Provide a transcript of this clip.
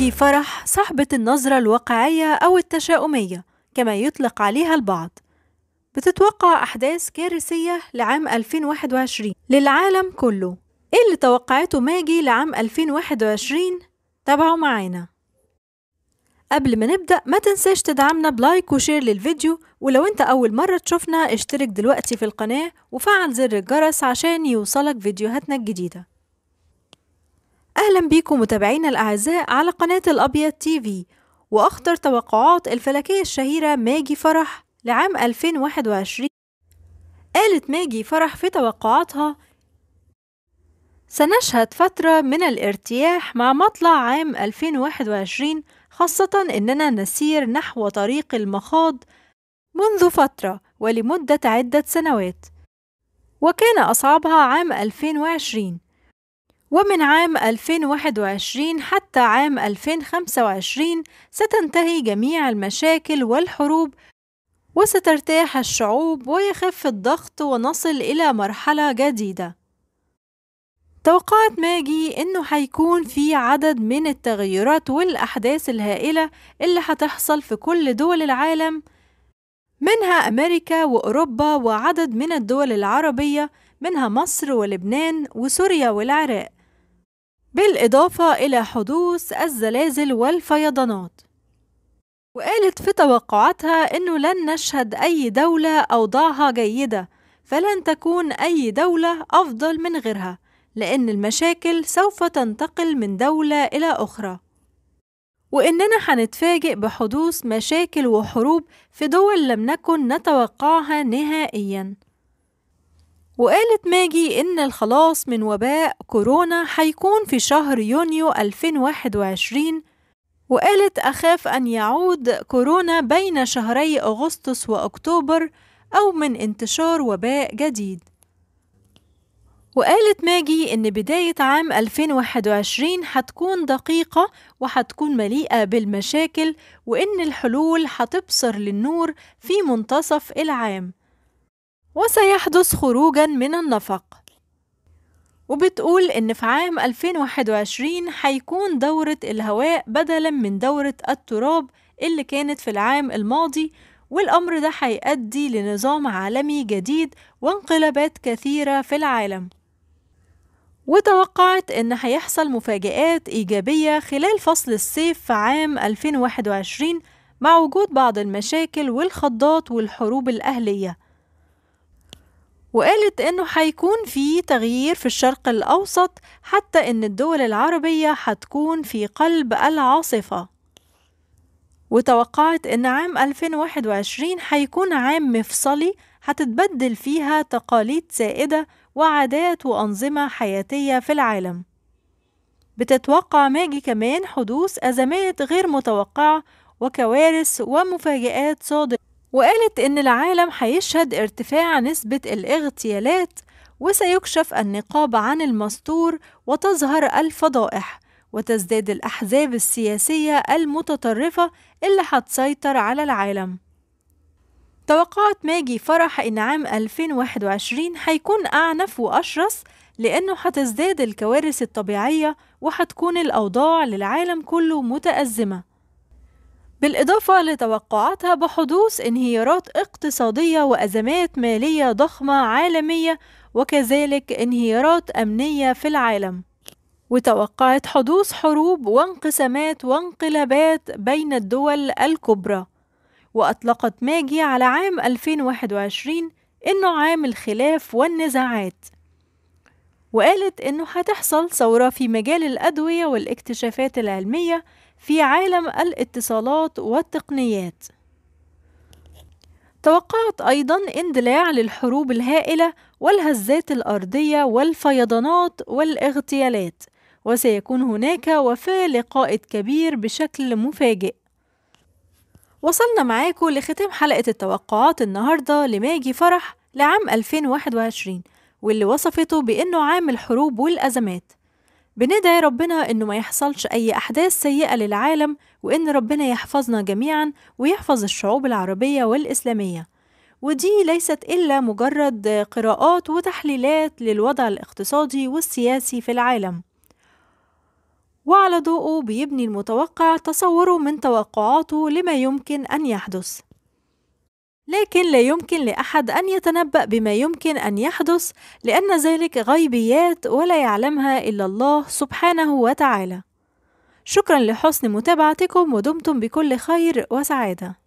نيجي فرح صاحبة النظرة الواقعية أو التشاؤمية كما يطلق عليها البعض بتتوقع أحداث كارثية لعام 2021 للعالم كله إيه اللي توقعته ماجي لعام 2021؟ تابعوا معانا قبل ما نبدأ ما تنساش تدعمنا بلايك وشير للفيديو ولو انت أول مرة تشوفنا اشترك دلوقتي في القناة وفعل زر الجرس عشان يوصلك فيديوهاتنا الجديدة أهلا بيكم متابعينا الأعزاء على قناة الأبيض تي في وأخطر توقعات الفلكية الشهيرة ماجي فرح لعام 2021 قالت ماجي فرح في توقعاتها سنشهد فترة من الارتياح مع مطلع عام 2021 خاصة إننا نسير نحو طريق المخاض منذ فترة ولمدة عدة سنوات وكان أصعبها عام 2020 ومن عام 2021 حتى عام 2025 ستنتهي جميع المشاكل والحروب وسترتاح الشعوب ويخف الضغط ونصل إلى مرحلة جديدة توقعت ماجي إنه هيكون في عدد من التغيرات والأحداث الهائلة اللي هتحصل في كل دول العالم منها أمريكا وأوروبا وعدد من الدول العربية منها مصر ولبنان وسوريا والعراق بالإضافة إلى حدوث الزلازل والفيضانات وقالت في توقعاتها أنه لن نشهد أي دولة أوضاعها جيدة فلن تكون أي دولة أفضل من غيرها لأن المشاكل سوف تنتقل من دولة إلى أخرى وإننا هنتفاجئ بحدوث مشاكل وحروب في دول لم نكن نتوقعها نهائياً وقالت ماجي إن الخلاص من وباء كورونا هيكون في شهر يونيو 2021 وقالت أخاف أن يعود كورونا بين شهري أغسطس وأكتوبر أو من انتشار وباء جديد وقالت ماجي إن بداية عام 2021 هتكون دقيقة وهتكون مليئة بالمشاكل وإن الحلول هتبصر للنور في منتصف العام وسيحدث خروجا من النفق وبتقول إن في عام 2021 هيكون دورة الهواء بدلا من دورة التراب اللي كانت في العام الماضي والأمر ده هيؤدي لنظام عالمي جديد وانقلابات كثيرة في العالم وتوقعت إن هيحصل مفاجآت إيجابية خلال فصل الصيف في عام 2021 مع وجود بعض المشاكل والخضات والحروب الأهلية وقالت إنه حيكون في تغيير في الشرق الأوسط حتى إن الدول العربية هتكون في قلب العاصفة وتوقعت إن عام 2021 هيكون عام مفصلي هتتبدل فيها تقاليد سائدة وعادات وأنظمة حياتية في العالم بتتوقع ماجي كمان حدوث أزمات غير متوقعة وكوارث ومفاجآت صادمة وقالت إن العالم هيشهد ارتفاع نسبة الاغتيالات وسيكشف النقاب عن المستور وتظهر الفضائح وتزداد الأحزاب السياسية المتطرفة اللي هتسيطر على العالم توقعت ماجي فرح إن عام 2021 هيكون أعنف وأشرس لأنه هتزداد الكوارث الطبيعية وهتكون الأوضاع للعالم كله متأزمة بالإضافة لتوقعاتها بحدوث انهيارات اقتصادية وأزمات مالية ضخمة عالمية وكذلك انهيارات أمنية في العالم وتوقعت حدوث حروب وانقسامات وانقلابات بين الدول الكبرى وأطلقت ماجي على عام 2021 إنه عام الخلاف والنزاعات وقالت إنه هتحصل ثورة في مجال الأدوية والاكتشافات العلمية في عالم الاتصالات والتقنيات توقعت أيضا اندلاع للحروب الهائلة والهزات الأرضية والفيضانات والاغتيالات وسيكون هناك وفاة لقائد كبير بشكل مفاجئ وصلنا معاكم لختام حلقة التوقعات النهاردة لماجي فرح لعام 2021 واللي وصفته بأنه عام الحروب والأزمات بندعي ربنا إنه ما يحصلش أي أحداث سيئة للعالم وإن ربنا يحفظنا جميعا ويحفظ الشعوب العربية والإسلامية ودي ليست إلا مجرد قراءات وتحليلات للوضع الاقتصادي والسياسي في العالم وعلى ضوءه بيبني المتوقع تصوره من توقعاته لما يمكن أن يحدث لكن لا يمكن لاحد ان يتنبا بما يمكن ان يحدث لان ذلك غيبيات ولا يعلمها الا الله سبحانه وتعالى شكرا لحسن متابعتكم ودمتم بكل خير وسعاده